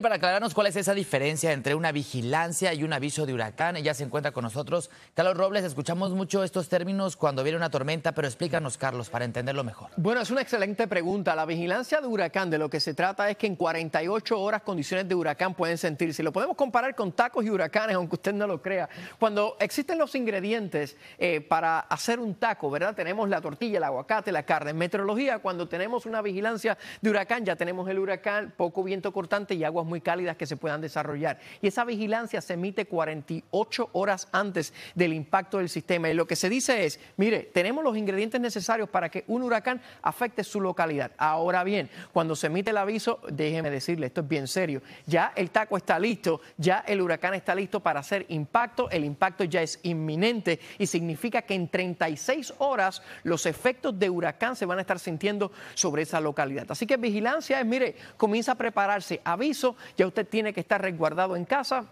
Para aclararnos cuál es esa diferencia entre una vigilancia y un aviso de huracán, ella se encuentra con nosotros Carlos Robles. Escuchamos mucho estos términos cuando viene una tormenta, pero explícanos, Carlos, para entenderlo mejor. Bueno, es una excelente pregunta. La vigilancia de huracán de lo que se trata es que en 48 horas condiciones de huracán pueden sentirse. Lo podemos comparar con tacos y huracanes, aunque usted no lo crea. Cuando existen los ingredientes eh, para hacer un taco, ¿verdad? Tenemos la tortilla, el aguacate, la carne. En meteorología, cuando tenemos una vigilancia de huracán, ya tenemos el huracán, poco viento cortante y aguas muy cálidas que se puedan desarrollar. Y esa vigilancia se emite 48 horas antes del impacto del sistema. Y lo que se dice es, mire, tenemos los ingredientes necesarios para que un huracán afecte su localidad. Ahora bien, cuando se emite el aviso, déjeme decirle, esto es bien serio, ya el taco está listo, ya el huracán está listo para hacer impacto, el impacto ya es inminente y significa que en 36 horas los efectos de huracán se van a estar sintiendo sobre esa localidad. Así que vigilancia es, mire, comienza a prepararse, aviso, ya usted tiene que estar resguardado en casa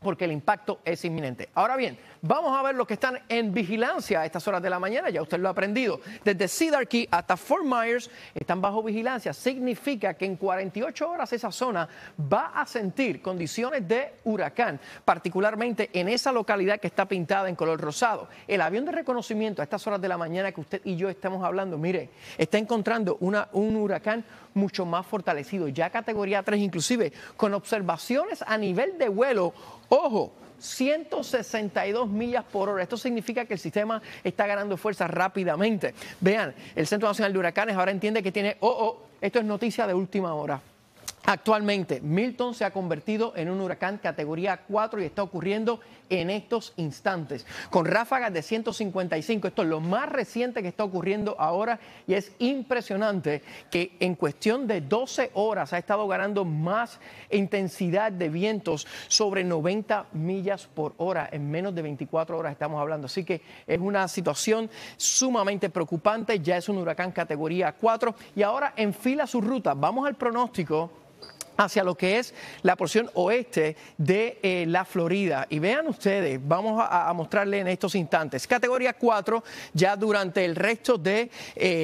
porque el impacto es inminente. Ahora bien, Vamos a ver los que están en vigilancia a estas horas de la mañana, ya usted lo ha aprendido. Desde Cedar Key hasta Fort Myers están bajo vigilancia. Significa que en 48 horas esa zona va a sentir condiciones de huracán, particularmente en esa localidad que está pintada en color rosado. El avión de reconocimiento a estas horas de la mañana que usted y yo estamos hablando, mire, está encontrando un huracán mucho más fortalecido, ya categoría 3 inclusive, con observaciones a nivel de vuelo. Ojo, 162 millas por hora. Esto significa que el sistema está ganando fuerza rápidamente. Vean, el Centro Nacional de Huracanes ahora entiende que tiene, oh, oh, esto es noticia de última hora. Actualmente, Milton se ha convertido en un huracán categoría 4 y está ocurriendo en estos instantes, con ráfagas de 155. Esto es lo más reciente que está ocurriendo ahora y es impresionante que en cuestión de 12 horas ha estado ganando más intensidad de vientos sobre 90 millas por hora. En menos de 24 horas estamos hablando. Así que es una situación sumamente preocupante. Ya es un huracán categoría 4 y ahora enfila su ruta. Vamos al pronóstico hacia lo que es la porción oeste de eh, la Florida. Y vean ustedes, vamos a, mostrarle en estos instantes. Categoría 4, ya durante el resto del de,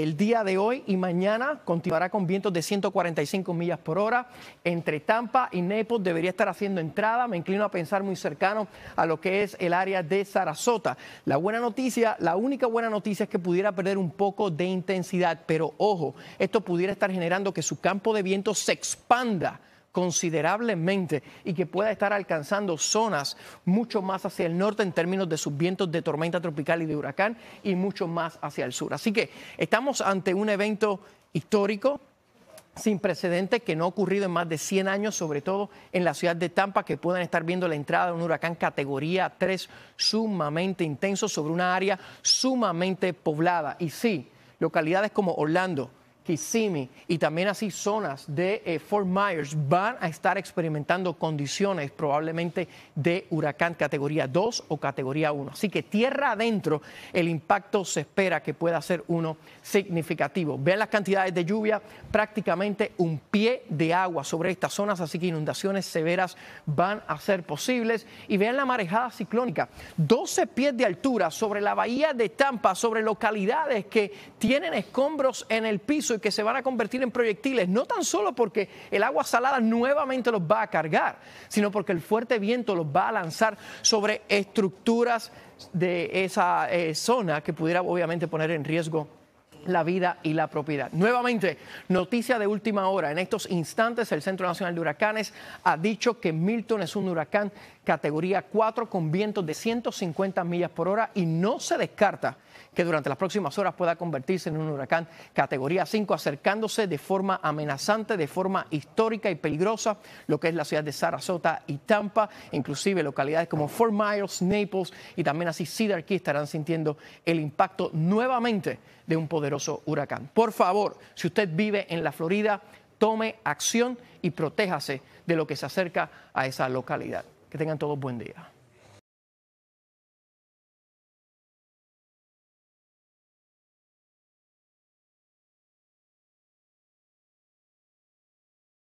eh, día de hoy y mañana continuará con vientos de 145 millas por hora. Entre Tampa y Naples debería estar haciendo entrada. Me inclino a pensar muy cercano a lo que es el área de Sarasota. La buena noticia, la única buena noticia es que pudiera perder un poco de intensidad, pero ojo, esto pudiera estar generando que su campo de viento se expanda considerablemente y que pueda estar alcanzando zonas mucho más hacia el norte en términos de sus vientos de tormenta tropical y de huracán y mucho más hacia el sur. Así que estamos ante un evento histórico, sin precedentes que no ha ocurrido en más de 100 años, sobre todo en la ciudad de Tampa, que puedan estar viendo la entrada de un huracán categoría 3 sumamente intenso sobre una área sumamente poblada. Y sí, localidades como Orlando, Kissimmee y también así zonas de eh, Fort Myers van a estar experimentando condiciones probablemente de huracán categoría 2 o categoría 1. Así que tierra adentro el impacto se espera que pueda ser uno significativo. Vean las cantidades de lluvia, prácticamente un pie de agua sobre estas zonas, así que inundaciones severas van a ser posibles. Y vean la marejada ciclónica, 12 pies de altura sobre la bahía de Tampa, sobre localidades que tienen escombros en el piso que se van a convertir en proyectiles, no tan solo porque el agua salada nuevamente los va a cargar, sino porque el fuerte viento los va a lanzar sobre estructuras de esa eh, zona que pudiera obviamente poner en riesgo la vida y la propiedad. Nuevamente, noticia de última hora. En estos instantes, el Centro Nacional de Huracanes ha dicho que Milton es un huracán categoría 4 con vientos de 150 millas por hora y no se descarta que durante las próximas horas pueda convertirse en un huracán categoría 5, acercándose de forma amenazante, de forma histórica y peligrosa, lo que es la ciudad de Sarasota y Tampa, inclusive localidades como Fort Myers, Naples y también así Cedar Key estarán sintiendo el impacto nuevamente de un poderoso huracán. Por favor, si usted vive en la Florida, tome acción y protéjase de lo que se acerca a esa localidad. Que tengan todos buen día.